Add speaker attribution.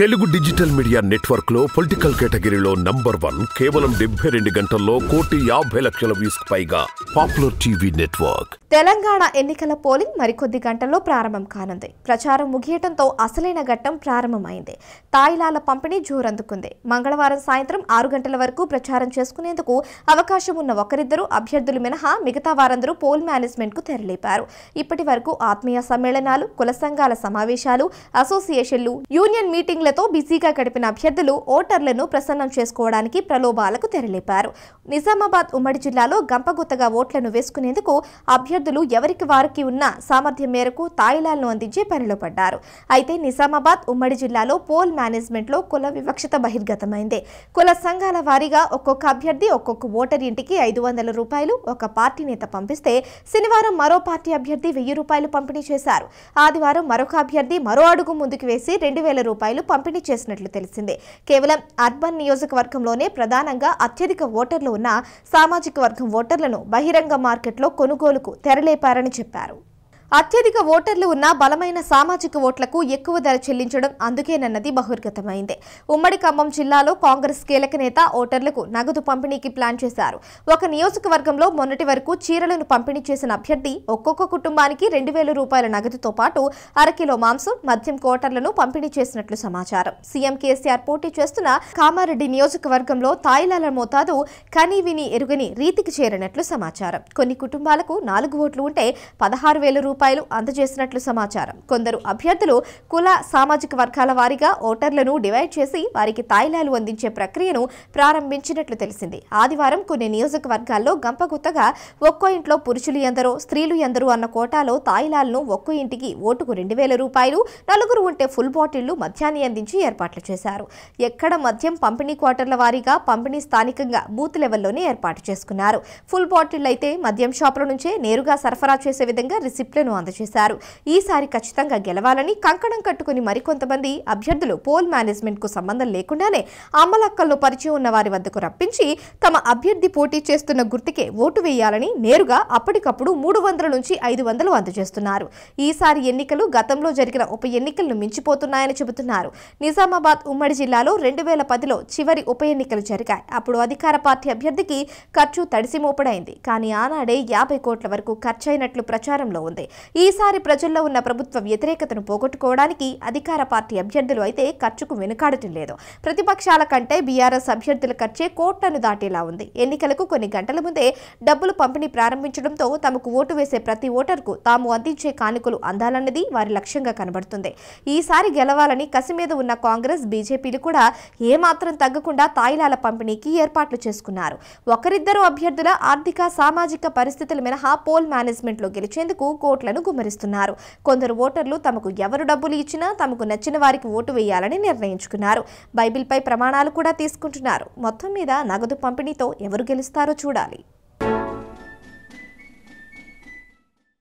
Speaker 1: Telugu digital media network లో political కేటగిరీలో number one కేవలం డెబ్బై రెండు గంటల్లో కోటి యాభై లక్షల వ్యూస్ పైగా పాపులర్ టీవీ నెట్వర్క్ తెలంగాణ ఎన్నికల పోలింగ్ మరికొద్ది గంటల్లో ప్రారంభం కానుంది ప్రచారం ముగియటంతో అసలైన ఘట్టం ప్రారంభమైంది తాయిలాల పంపిణీ జోరందుకుంది మంగళవారం సాయంత్రం ఆరు గంటల వరకు ప్రచారం చేసుకునేందుకు అవకాశం ఉన్న ఒకరిద్దరు అభ్యర్థులు మినహా మిగతా వారందరూ పోల్ మేనేజ్మెంట్కు తెరలేపారు ఇప్పటి వరకు ఆత్మీయ సమ్మేళనాలు కుల సంఘాల సమావేశాలు అసోసియేషన్లు యూనియన్ మీటింగ్లతో బిజీగా గడిపిన అభ్యర్థులు ఓటర్లను ప్రసన్నం చేసుకోవడానికి ప్రలోభాలకు తెరలేపారు నిజామాబాద్ ఉమ్మడి జిల్లాలో గంపగుత్తగా ఓట్లను వేసుకునేందుకు అభ్యర్థులు అభ్యర్థులు ఎవరికి వారికి ఉన్న సామర్థ్యం మేరకు తాయిలాలను అందించే పనిలో పడ్డారు అయితే నిజామాబాద్ ఉమ్మడి జిల్లాలో పోల్ మేనేజ్మెంట్లో కుల వివక్షత బహిర్గతమైంది కుల సంఘాల వారీగా ఒక్కొక్క అభ్యర్థి ఒక్కొక్క ఓటర్ ఇంటికి ఐదు వందల రూపాయలు ఒక పార్టీ నేత పంపిస్తే శనివారం మరో పార్టీ అభ్యర్థి వెయ్యి రూపాయలు పంపిణీ చేశారు ఆదివారం మరొక అభ్యర్థి మరో అడుగు ముందుకు వేసి రెండు వేల రూపాయలు పంపిణీ చేసినట్లు తెలిసింది కేవలం అర్బన్ నియోజకవర్గంలోనే ప్రధానంగా అత్యధిక ఓటర్లు ఉన్న సామాజిక వర్గం ఓటర్లను బహిరంగ మార్కెట్లో కొనుగోలుకు తెరలేపారని చెప్పారు అత్యధిక ఓటర్లు ఉన్న బలమైన సామాజిక ఓట్లకు ఎక్కువ ధర చెల్లించడం అందుకేనన్నది బహిర్గతమైంది ఉమ్మడి ఖమ్మం జిల్లాలో కాంగ్రెస్ కీలక నేత ఓటర్లకు నగదు పంపిణీకి ప్లాన్ చేశారు ఒక నియోజకవర్గంలో మొన్నటి వరకు చీరలను పంపిణీ చేసిన అభ్యర్థి ఒక్కొక్క కుటుంబానికి రెండు వేల రూపాయల నగదుతో పాటు అరకిలో మాంసం మద్యం కోటర్లను పంపిణీ చేసినట్లు సమాచారం సీఎం కేసీఆర్ పోటీ చేస్తున్న కామారెడ్డి నియోజకవర్గంలో తాయిలాల మోతాదు కని విని ఎరుగని రీతికి చేరినట్లు సమాచారం కొన్ని కుటుంబాలకు నాలుగు ఓట్లు ఉంటే పదహారు వేల రూపాయలు అందజేసినట్లు సమాచారం కొందరు అభ్యర్థులు కుల సామాజిక వర్గాల వారీగా ఓటర్లను డివైడ్ చేసి వారికి తాయిలాలు అందించే ప్రక్రియను ప్రారంభించినట్లు తెలిసింది ఆదివారం కొన్ని నియోజకవర్గాల్లో గంపగుత్తగా ఒక్కో ఇంట్లో పురుషులు ఎందరో స్త్రీలు ఎందరో అన్న కోటాలో తాయిలాలను ఒక్కో ఇంటికి ఓటుకు రెండు వేల రూపాయలు నలుగురు ఉంటే ఫుల్ బాటిళ్లు మద్యాన్ని అందించి ఏర్పాట్లు చేశారు ఎక్కడ మద్యం పంపిణీ క్వార్టర్ల వారీగా పంపిణీ స్థానికంగా బూత్ లెవెల్లోనే ఏర్పాటు చేసుకున్నారు ఫుల్ బాటిళ్లు అయితే మద్యం షాపుల నుంచే నేరుగా సరఫరా చేసే విధంగా రిసిప్ట్లను టికెట్లను అందజేశారు ఈసారి ఖచ్చితంగా గెలవాలని కంకణం కట్టుకుని మరికొంతమంది అభ్యర్థులు పోల్ మేనేజ్మెంట్కు సంబంధం లేకుండానే అమ్మలక్కల్లో పరిచయం ఉన్న వారి వద్దకు రప్పించి తమ అభ్యర్థి పోటీ చేస్తున్న గుర్తుకే ఓటు వేయాలని నేరుగా అప్పటికప్పుడు మూడు వందల నుంచి ఐదు వందలు అందజేస్తున్నారు ఈసారి ఎన్నికలు గతంలో జరిగిన ఉప ఎన్నికలను మించిపోతున్నాయని చెబుతున్నారు నిజామాబాద్ ఉమ్మడి జిల్లాలో రెండు వేల పదిలో చివరి ఉప ఎన్నికలు జరిగాయి అప్పుడు అధికార పార్టీ అభ్యర్థికి ఖర్చు తడిసి కానీ ఆనాడే యాభై కోట్ల వరకు ఖర్చైనట్లు ప్రచారంలో ఉంది ఈసారి ప్రజల్లో ఉన్న ప్రభుత్వ వ్యతిరేకతను పోగొట్టుకోవడానికి అధికార పార్టీ అభ్యర్థులు అయితే ఖర్చుకు వెనుకాడటం లేదు ప్రతిపక్షాల కంటే బీఆర్ఎస్ అభ్యర్థుల ఖర్చే కోట్లను దాటేలా ఉంది ఎన్నికలకు కొన్ని గంటల ముందే డబ్బులు పంపిణీ ప్రారంభించడంతో తమకు ఓటు వేసే ప్రతి ఓటర్కు తాము అందించే కానుకలు అందాలన్నది వారి లక్ష్యంగా కనబడుతుంది ఈసారి గెలవాలని కసి మీద ఉన్న కాంగ్రెస్ బీజేపీలు కూడా ఏమాత్రం తగ్గకుండా తాయిలాల పంపిణీకి ఏర్పాట్లు చేసుకున్నారు ఒకరిద్దరు అభ్యర్థుల ఆర్థిక సామాజిక పరిస్థితుల మినహా పోల్ మేనేజ్మెంట్లో గెలిచేందుకు కోట్ల ఓటర్లను గుమ్మరిస్తున్నారు కొందరు ఓటర్లు తమకు ఎవరు డబ్బులు ఇచ్చినా తమకు నచ్చిన వారికి ఓటు వేయాలని నిర్ణయించుకున్నారు బైబిల్పై ప్రమాణాలు కూడా తీసుకుంటున్నారు మొత్తం మీద నగదు పంపిణీతో ఎవరు గెలుస్తారో చూడాలి